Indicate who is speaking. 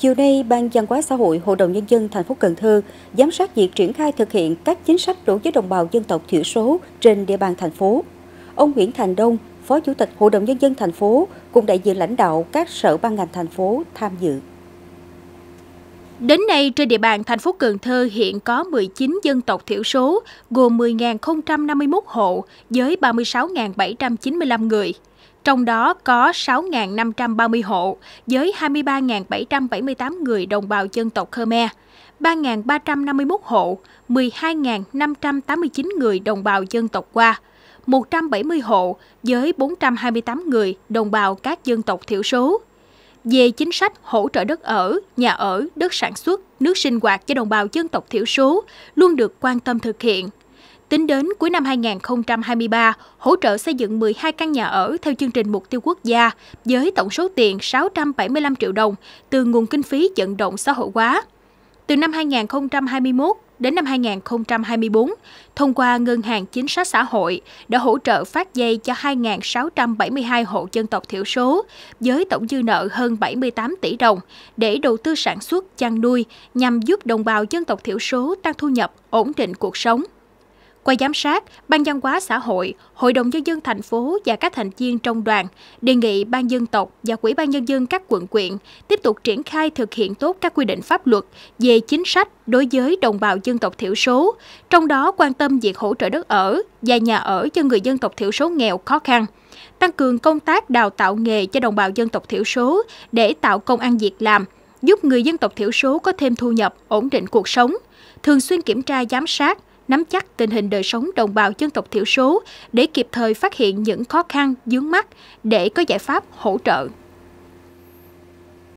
Speaker 1: Chiều nay, Ban Văn hóa xã hội Hội đồng Nhân dân thành phố Cần Thơ giám sát việc triển khai thực hiện các chính sách đối với đồng bào dân tộc thiểu số trên địa bàn thành phố. Ông Nguyễn Thành Đông, Phó Chủ tịch Hội đồng Nhân dân thành phố cùng đại diện lãnh đạo các sở ban ngành thành phố tham dự.
Speaker 2: Đến nay, trên địa bàn thành phố Cần Thơ hiện có 19 dân tộc thiểu số, gồm 10.051 hộ với 36.795 người trong đó có 6.530 hộ với 23.778 người đồng bào dân tộc Khmer, 3.351 hộ, 12.589 người đồng bào dân tộc Hoa, 170 hộ với 428 người đồng bào các dân tộc thiểu số. Về chính sách hỗ trợ đất ở, nhà ở, đất sản xuất, nước sinh hoạt cho đồng bào dân tộc thiểu số luôn được quan tâm thực hiện – Tính đến cuối năm 2023, hỗ trợ xây dựng 12 căn nhà ở theo chương trình mục tiêu quốc gia với tổng số tiền 675 triệu đồng từ nguồn kinh phí vận động xã hội hóa. Từ năm 2021 đến năm 2024, thông qua Ngân hàng Chính sách Xã hội đã hỗ trợ phát dây cho 2.672 hộ dân tộc thiểu số với tổng dư nợ hơn 78 tỷ đồng để đầu tư sản xuất, chăn nuôi nhằm giúp đồng bào dân tộc thiểu số tăng thu nhập, ổn định cuộc sống. Qua giám sát, Ban văn hóa xã hội, Hội đồng Nhân dân thành phố và các thành viên trong đoàn đề nghị Ban dân tộc và Quỹ ban Nhân dân các quận quyện tiếp tục triển khai thực hiện tốt các quy định pháp luật về chính sách đối với đồng bào dân tộc thiểu số, trong đó quan tâm việc hỗ trợ đất ở và nhà ở cho người dân tộc thiểu số nghèo khó khăn tăng cường công tác đào tạo nghề cho đồng bào dân tộc thiểu số để tạo công ăn việc làm, giúp người dân tộc thiểu số có thêm thu nhập, ổn định cuộc sống, thường xuyên kiểm tra giám sát, nắm chắc tình hình đời sống đồng bào dân tộc thiểu số để kịp thời phát hiện những khó khăn, dướng mắt để có giải pháp hỗ trợ.